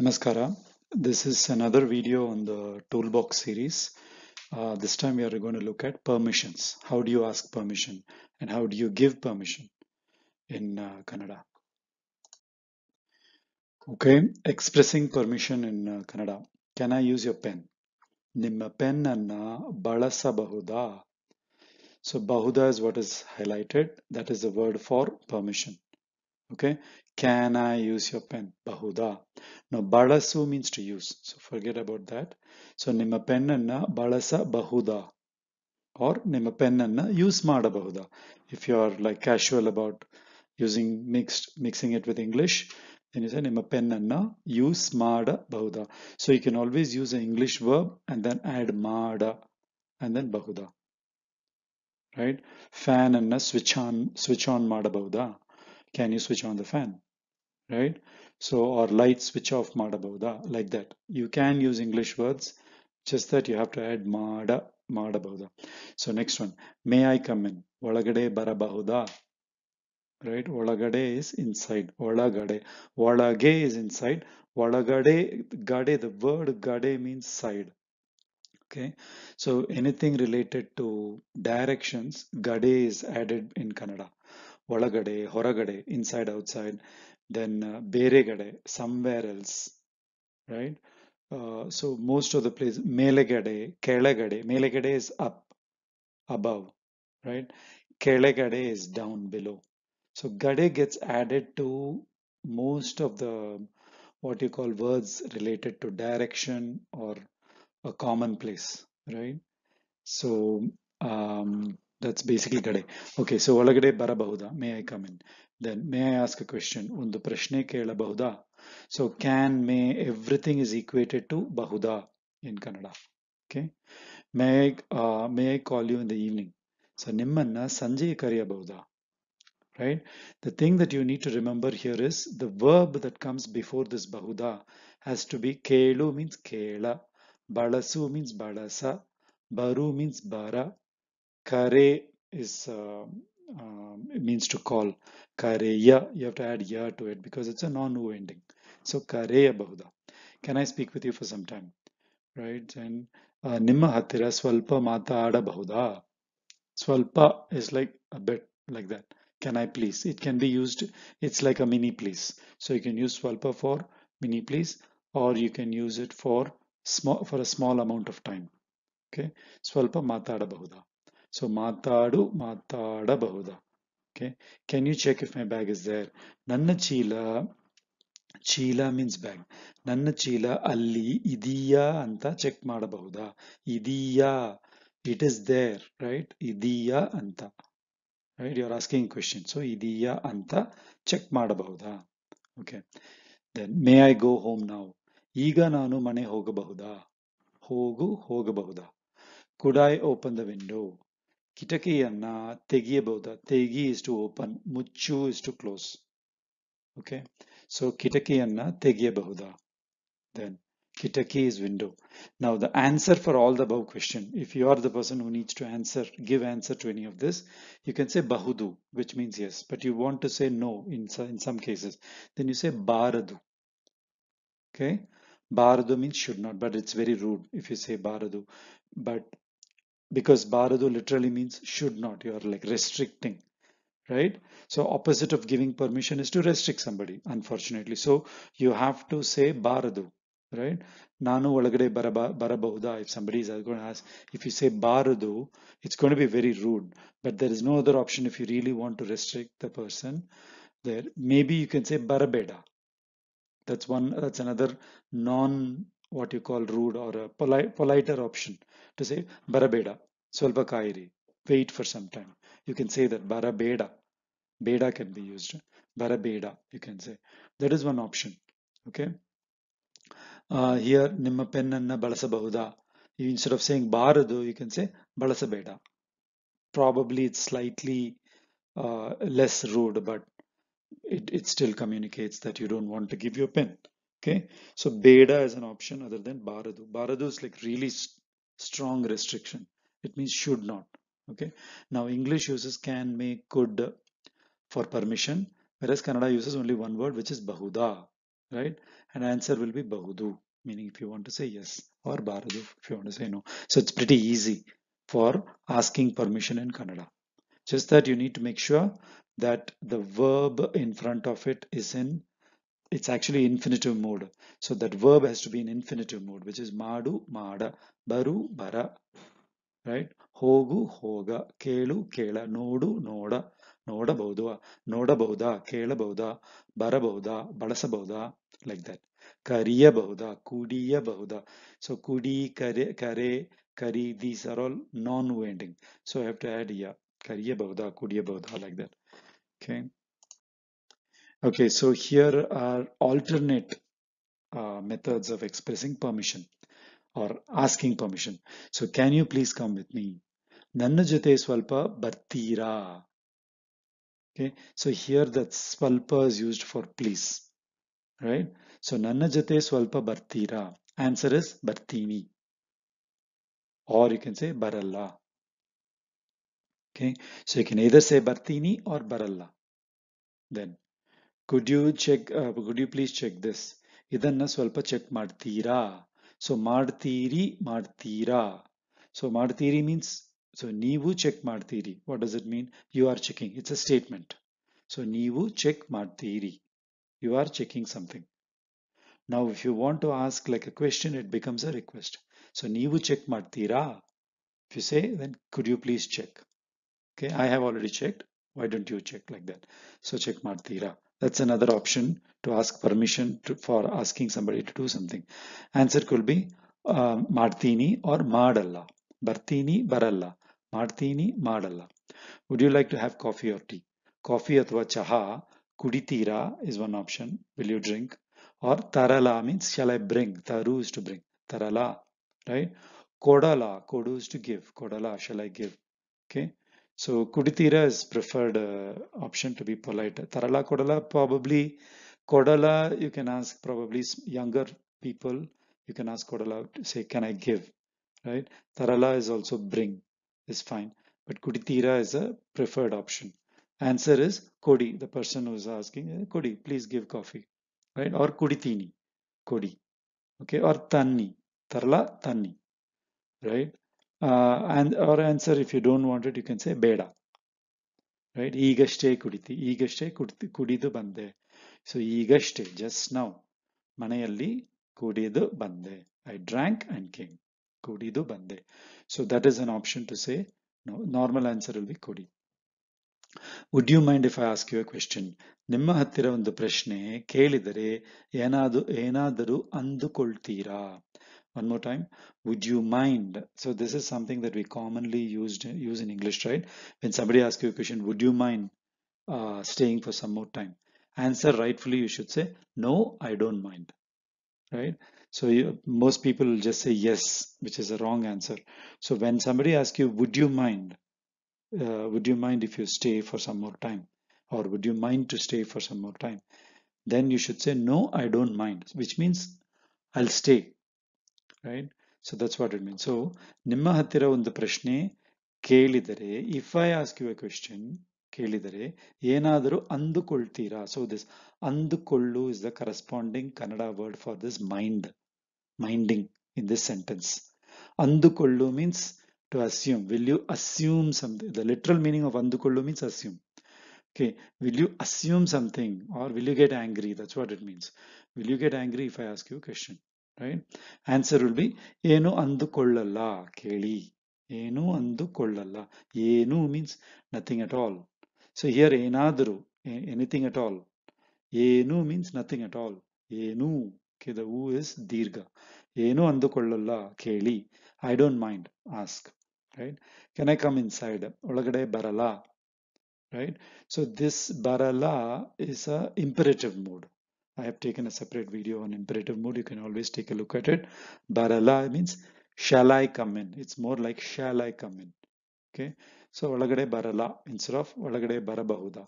Namaskara. This is another video on the toolbox series. Uh, this time we are going to look at permissions. How do you ask permission and how do you give permission in uh, Kannada? Okay, expressing permission in uh, Kannada. Can I use your pen? pen pen ಅನ್ನ bahuda. So Bahuda is what is highlighted. That is the word for permission okay can i use your pen bahuda now balasu means to use so forget about that so ನಿಮ್ಮ balasa bahuda. or ನಿಮ್ಮ ಪೆನ್ನನ್ನ use bahuda. if you are like casual about using mixed mixing it with english then you say ನಿಮ್ಮ ಪೆನ್ನನ್ನ use bahuda. so you can always use an english verb and then add mada and then bahuda right fan ಅನ್ನ switch on switch on bahuda can you switch on the fan right so or light switch off madabauda like that you can use english words just that you have to add mada madabauda so next one may i come in olagade barabahuda right olagade is inside olagade olage is inside olagade gade the word gade means side okay so anything related to directions gade is added in kannada ಒಳಗಡೆ ಹೊರಗಡೆ inside outside then ಬೇರೆಗಡೆ somewhere else right so most of the place ಮೇಲೆಗಡೆ ಕೆಳಗಡೆ ಮೇಲೆಗಡೆ is up above right ಕೆಳಗಡೆ is down below so ಗಡೆ gets added to most of the what you call words related to direction or a common place right so um, that's basically ಕಡೆ okay so ಒಳಗಡೆ ಬರಬಹುದಾ may i come in then may i ask a question ಒಂದು ಪ್ರಶ್ನೆ ಕೇಳಬಹುದಾ so can may everything is equated to bahuda in kannada okay may i uh, may i call you in the evening so ನಿಮ್ಮನ್ನ ಸಂಜೆ ಕರೆಯಬಹುದಾ right the thing that you need to remember here is the verb that comes before this bahuda has to be kelu means kela balasu means balasa baru means bara Kare is uh, means to call. Kareya, you have to add ya to it because it's a non-u ending. So kareya bahuda. Can I speak with you for some time? Right? And uh, nimma hatira swalpa mata ada bahuda. Swalpa is like a bit like that. Can I please? It can be used. It's like a mini please. So you can use swalpa for mini please or you can use it for small for a small amount of time. Okay. Swalpa mata ada bahuda. So ಮಾತಾಡು ಮಾತಾಡಬಹುದಾ okay can you check if my bag is there ನನ್ನ ಚೀಲ ಚೀಲ means bag ನನ್ನ ಚೀಲ ಅಲ್ಲಿ ಇದೀಯಾ ಅಂತ ಚೆಕ್ ಮಾಡಬಹುದಾ ಇದೀಯಾ ಇಟ್ ಇಸ್ ದೇರ್ ರೈಟ್ ಇದೀಯಾ ಅಂತ right you are asking question so ಇದೀಯಾ ಅಂತ ಚೆಕ್ ಮಾಡಬಹುದಾ okay then may I go home ನಾವು ಈಗ ನಾನು ಮನೆ ಹೋಗಬಹುದಾ ಹೋಗು ಹೋಗಬಹುದಾ could I open the window Kitaki and uh, tegi boda. Tegi is to open, muchu is to close. Okay, so kitaki and tegi bahuda. Then kitaki is window. Now the answer for all the above question, if you are the person who needs to answer, give answer to any of this, you can say bahudu, which means yes, but you want to say no in, in some cases. Then you say baradu. Okay, baradu means should not, but it's very rude if you say baradu. But because barado literally means should not you are like restricting right so opposite of giving permission is to restrict somebody unfortunately so you have to say baradu right nanu Valagade barabahuda if somebody is going to ask if you say baradu it's going to be very rude but there is no other option if you really want to restrict the person there maybe you can say barabeda that's one that's another non what you call rude or a polite politer option to say barabeda solva kairi wait for some time you can say that barabeda beda can be used barabeda you can say that is one option okay uh, here nimma pennanna balasabahuda instead of saying baradu you can say balasabeda probably it's slightly uh, less rude but it, it still communicates that you don't want to give your pen okay so beda is an option other than baradu baradu is like really strong restriction it means should not okay now english uses can may could for permission whereas Canada uses only one word which is bahuda right and answer will be bahudu meaning if you want to say yes or baradu if you want to say no so it's pretty easy for asking permission in Canada. just that you need to make sure that the verb in front of it is in it's actually infinitive mode. So that verb has to be in infinitive mode, which is madu, mada, baru, bara, right? Hogu, hoga, kelu, kela, nodu, noda, noda bodha, noda bodha, kela bodha, bara bodha, balasa bodha, like that. Kariya bodha, kudiya bodha. So kudi, kari, kari, these are all non-ending. So I have to add ya, kariya bodha, kudiya bodha, like that. Okay. Okay, so here are alternate uh, methods of expressing permission or asking permission. So can you please come with me? ನನ್ನ ಜೊತೆ ಸ್ವಲ್ಪ ಬರ್ತೀರಾ okay so here that swalpa is used for please right so nanna jate swalpa bartira answer is bartini or you can say baralla okay so you can either say bartini or baralla then could you check uh, could you please check this idanna swalpa check martira so martiri martira so martiri means so neevu check martiri what does it mean you are checking it's a statement so neevu check martiri you are checking something now if you want to ask like a question it becomes a request so neevu check martira if you say then could you please check okay i have already checked why don't you check like that? So check Martira. That's another option to ask permission to, for asking somebody to do something. Answer could be uh, Martini or Madalla. Bartini, Baralla. Martini, Madalla. Would you like to have coffee or tea? Coffee athwa chaha, kuditira is one option. Will you drink? Or tarala means shall I bring? Taru is to bring. Tarala, right? Kodala, kodu is to give. Kodala, shall I give? Okay. So Kudithira is preferred uh, option to be polite. Tarala Kodala probably Kodala you can ask probably younger people you can ask Kodala to say can I give right. Tarala is also bring is fine but Kudithira is a preferred option. Answer is Kodi the person who is asking eh, Kodi please give coffee right or Kudithini Kodi okay or Tanni Tarala Tanni right Uh, and our answer if you don't want it you can say ಬೇಡ right ಈಗಷ್ಟೇ ಕುಡಿತಿ ಈಗಷ್ಟೇ ಕುಡಿತಿ ಕುಡಿದು ಬಂದೆ so ಈಗಷ್ಟೇ just ನಾವು ಮನೆಯಲ್ಲಿ ಕುಡಿದು ಬಂದೆ ಐ ಡ್ರಾಂಕ್ ಆ್ಯಂಡ್ ಕಿಂಗ್ ಕುಡಿದು ಬಂದೆ so that is an option to say normal answer ಅಲ್ಲಿ would you mind if I ask you a question ನಿಮ್ಮ ಹತ್ತಿರ ಒಂದು ಪ್ರಶ್ನೆ ಕೇಳಿದರೆ ಏನಾದರೂ ಏನಾದರೂ ಅಂದುಕೊಳ್ತೀರಾ one more time would you mind so this is something that we commonly used use in english right when somebody asks you a question would you mind uh, staying for some more time answer rightfully you should say no i don't mind right so you, most people just say yes which is a wrong answer so when somebody asks you would you mind uh, would you mind if you stay for some more time or would you mind to stay for some more time then you should say no i don't mind which means i'll stay right so that's what it means so ನಿಮ್ಮ ಹತ್ತಿರ ಒಂದು ಪ್ರಶ್ನೆ ಕೇಳಿದರೆ if i ask you a question ಕೇಳಿದರೆ ಏನಾದರೂ ಅಂದುಕೊಳ್ತೀರಾ So this ಅಂದುಕೊಳ್ಳು is the corresponding Kannada word for this mind, minding in this sentence. ಅಂದುಕೊಳ್ಳು means to assume will you assume something the literal meaning of andukollu means assume okay will you assume something or will you get angry that's what it means will you get angry if i ask you a question right answer will be ಏನು ಅಂದುಕೊಳ್ಳಲ್ಲ ಕೇಳಿ ಏನು ಅಂದುಕೊಳ್ಳಲ್ಲ ಏನು means nothing at all so here ಏನಾದರೂ anything at all ಏನು means nothing at all ಏನು ಕೆ ಹೂ ಇಸ್ ದೀರ್ಘ ಏನು ಅಂದುಕೊಳ್ಳಲ್ಲ ಕೇಳಿ I don't mind ask right can I come inside ಒಳಗಡೆ ಬರಲ್ಲ ರೈಟ್ ಸೊ ದಿಸ್ ಬರಲ್ಲ is a imperative I have taken a separate video on imperative mood. You can always take a look at it. Barala means shall I come in? It's more like shall I come in? Okay. So Olagade Barala instead of Olagade Barabahuda.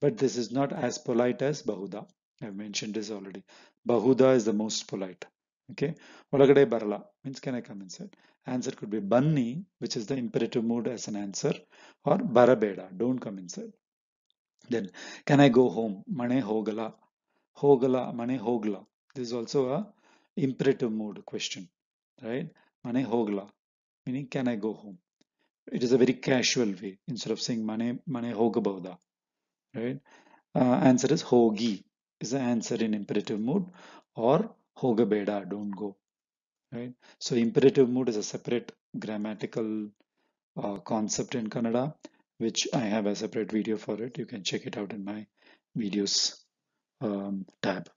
But this is not as polite as Bahuda. I've mentioned this already. Bahuda is the most polite. Okay. Olagade Barala means can I come inside? Answer could be Banni, which is the imperative mood as an answer, or Barabeda, don't come inside. Then can I go home? Mane Hogala hogala, mane hogla. This is also a imperative mode question, right? Mane hogla, meaning can I go home? It is a very casual way instead of saying mane mane hogabavda, right? Uh, answer is hogi is the answer in imperative mode or hogabeda, don't go, right? So imperative mode is a separate grammatical uh, concept in Kannada, which I have a separate video for it. You can check it out in my videos um, tab.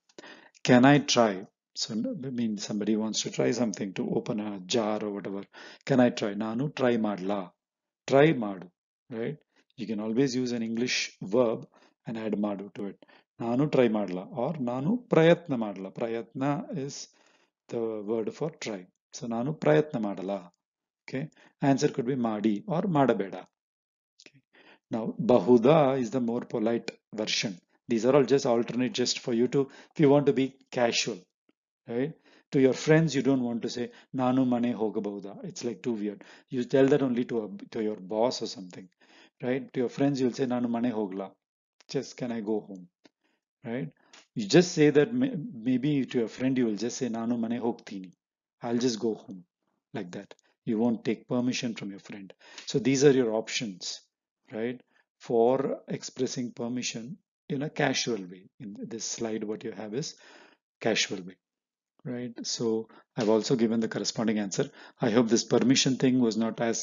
Can I try? So I mean somebody wants to try something to open a jar or whatever. Can I try? Nanu try madla. Try madu, right? You can always use an English verb and add madu to it. Nanu try madla or nanu prayatna madla. Prayatna is the word for try. So nanu prayatna madala. Okay. Answer could be madi or madabeda. Okay. Now bahuda is the more polite version. These are all just alternate just for you to, if you want to be casual, right? To your friends, you don't want to say, Nanu mane hogabauda. It's like too weird. You tell that only to, a, to your boss or something, right? To your friends, you'll say, Nanu mane hogla. Just can I go home, right? You just say that maybe to your friend, you will just say, Nanu mane hogtini. I'll just go home like that. You won't take permission from your friend. So these are your options, right? For expressing permission in a casual way in this slide what you have is casual way right so i've also given the corresponding answer i hope this permission thing was not as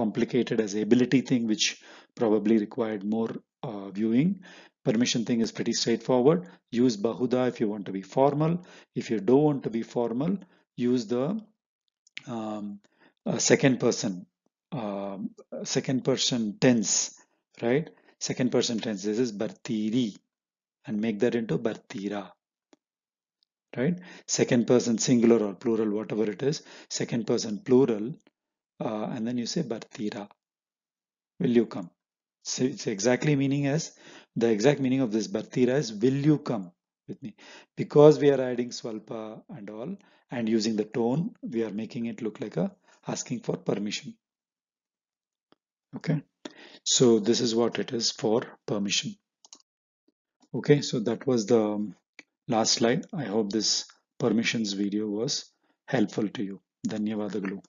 complicated as ability thing which probably required more uh, viewing permission thing is pretty straightforward use bahuda if you want to be formal if you don't want to be formal use the um, uh, second person uh, second person tense right second person tense this is Bhartiri and make that into Bhartira right second person singular or plural whatever it is second person plural uh, and then you say Bhartira will you come so it's exactly meaning as the exact meaning of this Bhartira is will you come with me because we are adding Swalpa and all and using the tone we are making it look like a asking for permission okay so this is what it is for permission. Okay, so that was the last slide. I hope this permissions video was helpful to you. Dhanyavadaglu.